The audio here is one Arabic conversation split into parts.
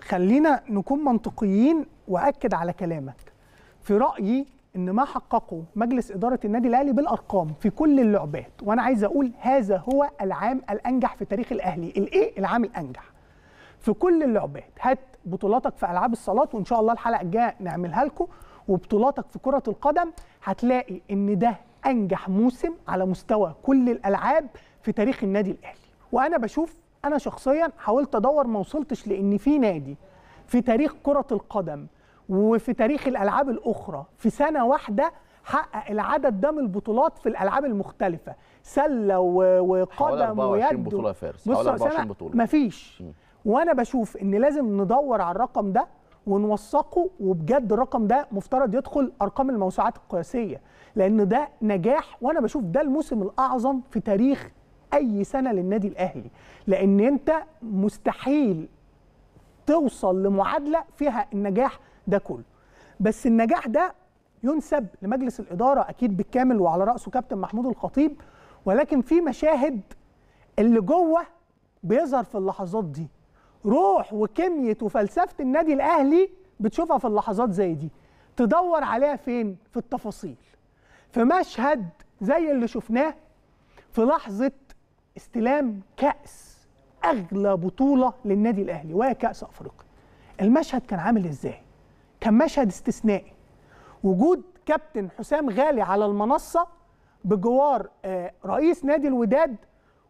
خلينا نكون منطقيين واكد على كلامك في رايي ان ما حققه مجلس اداره النادي الاهلي بالارقام في كل اللعبات وانا عايز اقول هذا هو العام الانجح في تاريخ الاهلي الايه العام الانجح في كل اللعبات هات بطولاتك في العاب الصالات وان شاء الله الحلقه الجايه نعملها لكم وبطولاتك في كره القدم هتلاقي ان ده انجح موسم على مستوى كل الالعاب في تاريخ النادي الاهلي وانا بشوف انا شخصيا حاولت ادور ما وصلتش لان في نادي في تاريخ كره القدم وفي تاريخ الالعاب الاخرى في سنه واحده حقق العدد ده من البطولات في الالعاب المختلفه سله وقدم ويد بطوله فارس حوالي 24 بطوله مفيش وانا بشوف ان لازم ندور على الرقم ده ونوثقه وبجد الرقم ده مفترض يدخل ارقام الموسوعات القياسيه لان ده نجاح وانا بشوف ده الموسم الاعظم في تاريخ اي سنه للنادي الاهلي لان انت مستحيل توصل لمعادله فيها النجاح ده كله بس النجاح ده ينسب لمجلس الاداره اكيد بالكامل وعلى راسه كابتن محمود الخطيب ولكن في مشاهد اللي جوه بيظهر في اللحظات دي روح وكميه وفلسفه النادي الاهلي بتشوفها في اللحظات زي دي تدور عليها فين في التفاصيل في مشهد زي اللي شفناه في لحظه استلام كأس أغلى بطولة للنادي الأهلي وهي كأس أفريقيا المشهد كان عامل إزاي؟ كان مشهد استثنائي وجود كابتن حسام غالي على المنصة بجوار آه، رئيس نادي الوداد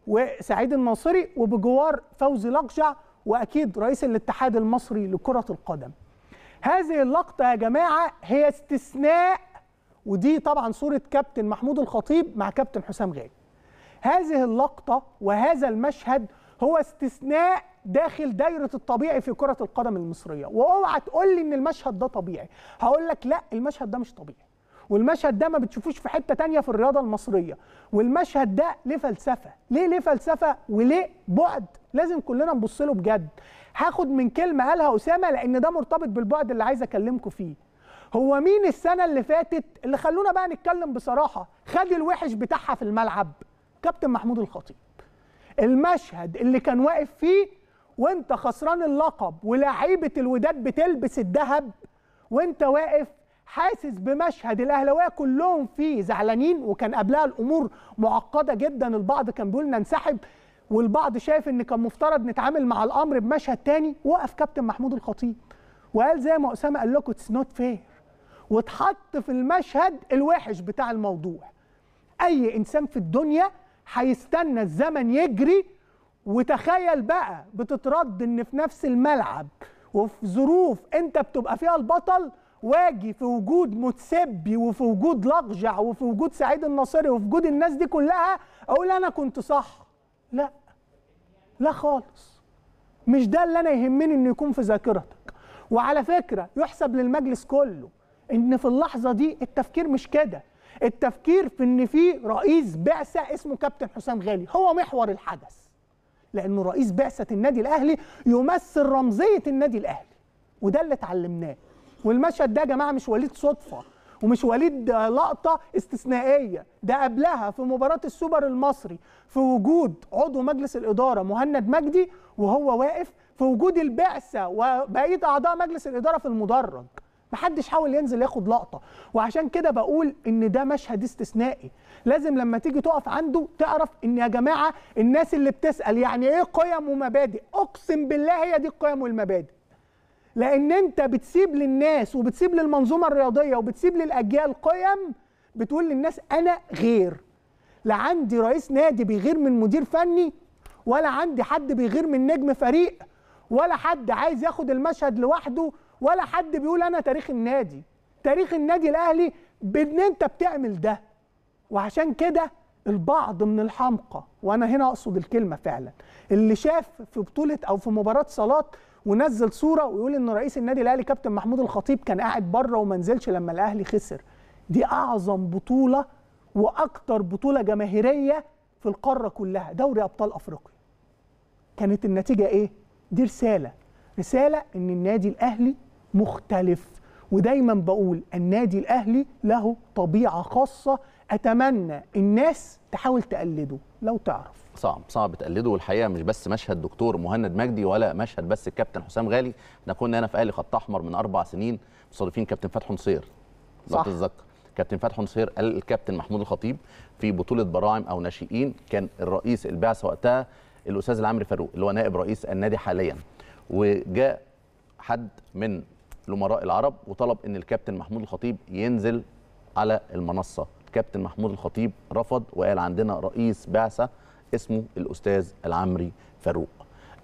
وسعيد الناصري وبجوار فوزي لقجع وأكيد رئيس الاتحاد المصري لكرة القدم هذه اللقطة يا جماعة هي استثناء ودي طبعا صورة كابتن محمود الخطيب مع كابتن حسام غالي هذه اللقطة وهذا المشهد هو استثناء داخل دايرة الطبيعي في كرة القدم المصرية واوعى تقول لي ان المشهد ده طبيعي هقول لك لا المشهد ده مش طبيعي والمشهد ده ما بتشوفوش في حتة تانية في الرياضة المصرية والمشهد ده ليه فلسفة ليه ليه فلسفة وليه بعد لازم كلنا نبص له بجد هاخد من كلمة قالها أسامة لأن ده مرتبط بالبعد اللي عايز أكلمكم فيه هو مين السنة اللي فاتت اللي خلونا بقى نتكلم بصراحة خد الوحش بتاعها في الملعب كابتن محمود الخطيب المشهد اللي كان واقف فيه وانت خسران اللقب ولاعيبه الوداد بتلبس الذهب وانت واقف حاسس بمشهد الاهلاويه كلهم فيه زعلانين وكان قبلها الامور معقده جدا البعض كان بيقول ننسحب والبعض شايف ان كان مفترض نتعامل مع الامر بمشهد تاني وقف كابتن محمود الخطيب وقال زي ما اسامه قال لكم اتس نوت فير واتحط في المشهد الوحش بتاع الموضوع اي انسان في الدنيا هيستنى الزمن يجري وتخيل بقى بتترد ان في نفس الملعب وفي ظروف انت بتبقى فيها البطل واجي في وجود متسبي وفي وجود لقجع وفي وجود سعيد الناصري وفي وجود الناس دي كلها اقول انا كنت صح لا لا خالص مش ده اللي انا يهمني انه يكون في ذاكرتك وعلى فكره يحسب للمجلس كله ان في اللحظه دي التفكير مش كده التفكير في ان في رئيس بعثه اسمه كابتن حسام غالي هو محور الحدث لانه رئيس بعثه النادي الاهلي يمثل رمزيه النادي الاهلي وده اللي اتعلمناه والمشهد ده يا جماعه مش وليد صدفه ومش وليد لقطه استثنائيه ده قبلها في مباراه السوبر المصري في وجود عضو مجلس الاداره مهند مجدي وهو واقف في وجود البعثه وبقيه اعضاء مجلس الاداره في المدرج محدش حاول ينزل ياخد لقطه وعشان كده بقول ان ده مشهد استثنائي لازم لما تيجي تقف عنده تعرف ان يا جماعه الناس اللي بتسال يعني ايه قيم ومبادئ اقسم بالله هي دي القيم والمبادئ لان انت بتسيب للناس وبتسيب للمنظومه الرياضيه وبتسيب للاجيال قيم بتقول للناس انا غير لا عندي رئيس نادي بيغير من مدير فني ولا عندي حد بيغير من نجم فريق ولا حد عايز ياخد المشهد لوحده ولا حد بيقول انا تاريخ النادي تاريخ النادي الاهلي بان انت بتعمل ده وعشان كده البعض من الحمقى وانا هنا اقصد الكلمه فعلا اللي شاف في بطوله او في مباراه صلاه ونزل صوره ويقول ان رئيس النادي الاهلي كابتن محمود الخطيب كان قاعد بره وما نزلش لما الاهلي خسر دي اعظم بطوله واكتر بطوله جماهيريه في القاره كلها دوري ابطال افريقيا كانت النتيجه ايه دي رساله رساله ان النادي الاهلي مختلف ودايما بقول النادي الاهلي له طبيعه خاصه اتمنى الناس تحاول تقلده لو تعرف صعب صعب تقلده والحقيقه مش بس مشهد دكتور مهند مجدي ولا مشهد بس الكابتن حسام غالي احنا كنا هنا في اهلي خط احمر من اربع سنين مستضيفين كابتن فتحي نصير لو تتذكر كابتن فتحي نصير قال الكابتن محمود الخطيب في بطوله براعم او ناشئين كان الرئيس البعثه وقتها الاستاذ العمري فاروق اللي هو نائب رئيس النادي حاليا وجاء حد من الامراء العرب وطلب ان الكابتن محمود الخطيب ينزل على المنصه الكابتن محمود الخطيب رفض وقال عندنا رئيس بعثه اسمه الاستاذ العمري فاروق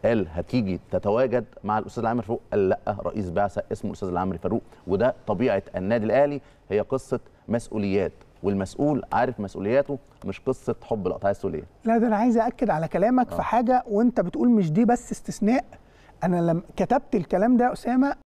قال هتيجي تتواجد مع الاستاذ العمري فاروق قال لا رئيس بعثه اسمه الاستاذ العمري فاروق وده طبيعه النادي الاهلي هي قصه مسؤوليات والمسؤول عارف مسؤولياته مش قصه حب لقطه عايز تقول ايه لا ده انا عايز ااكد على كلامك آه. في حاجه وانت بتقول مش دي بس استثناء انا لما كتبت الكلام ده اسامه